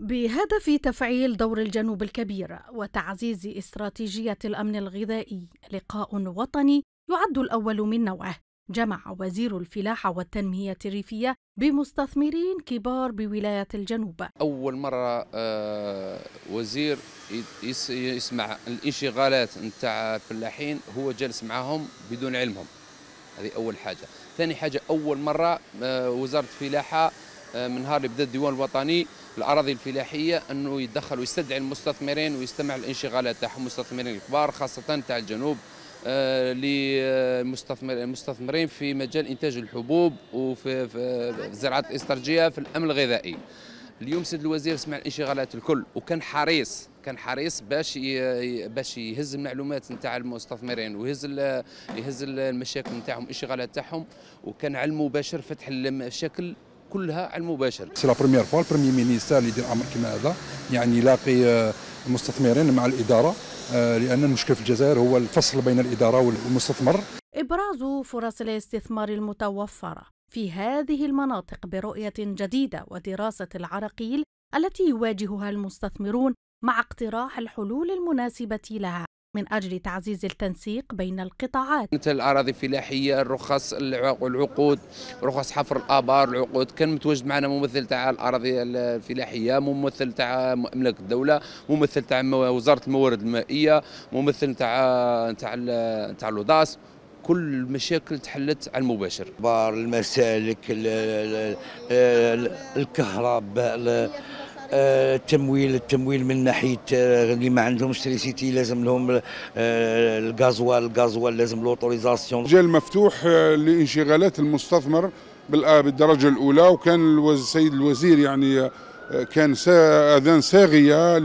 بهدف تفعيل دور الجنوب الكبير وتعزيز استراتيجية الأمن الغذائي لقاء وطني يعد الأول من نوعه جمع وزير الفلاحة والتنمية الريفية بمستثمرين كبار بولاية الجنوب أول مرة آه، وزير يسمع الانشغالات نتاع الفلاحين هو جالس معهم بدون علمهم هذه أول حاجة ثاني حاجة أول مرة آه، وزارة الفلاحة آه، من نهار اللي بدا الديوان الوطني الاراضي الفلاحيه انه يتدخل ويستدعي المستثمرين ويستمع الانشغالات تاع المستثمرين الكبار خاصه تاع الجنوب آه، للمستثمرين في مجال انتاج الحبوب وفي زراعه الاسترجيه في الامن الغذائي. اليوم سيد الوزير سمع الانشغالات الكل وكان حريص كان حريص باش باش يهز المعلومات نتاع المستثمرين ويهز يهز المشاكل نتاعهم الانشغالات تاعهم وكان على المباشر فتح المشاكل كلها على المباشر سي لا بروميير فوا البريمي مينيستر اللي يدير امر كما هذا يعني يلاقي المستثمرين آه، مع الاداره آه، لان المشكل في الجزائر هو الفصل بين الاداره والمستثمر ابراز فرص الاستثمار المتوفره في هذه المناطق برؤيه جديده ودراسه العراقيل التي يواجهها المستثمرون مع اقتراح الحلول المناسبه لها من أجل تعزيز التنسيق بين القطاعات مثل الأراضي الفلاحية الرخص العقود رخص حفر الآبار العقود كان متواجد معنا ممثل تاع الأراضي الفلاحية ممثل تاع أملاك الدولة ممثل تاع وزارة الموارد المائية ممثل تاع تاع تاع الوداس كل المشاكل تحلت على المباشر بار المسالك الكهرباء آه، التمويل التمويل من ناحيه آه، اللي ما عندهمش تريسيتي لازم لهم آه، الغازوال الغازوال لازم لوتوريزاسيون جا مفتوح لانشغالات المستثمر بالدرجه الاولى وكان السيد الوزير يعني كان اذان ساغيه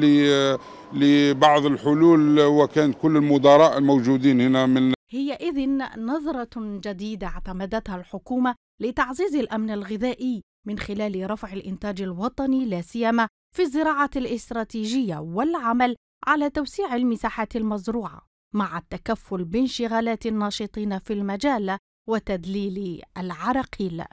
لبعض الحلول وكان كل المدراء الموجودين هنا من هي إذن نظرة جديدة اعتمدتها الحكومة لتعزيز الأمن الغذائي من خلال رفع الإنتاج الوطني لا سيما في الزراعة الاستراتيجية والعمل على توسيع المساحات المزروعة مع التكفل بانشغالات الناشطين في المجال وتدليل العراقيل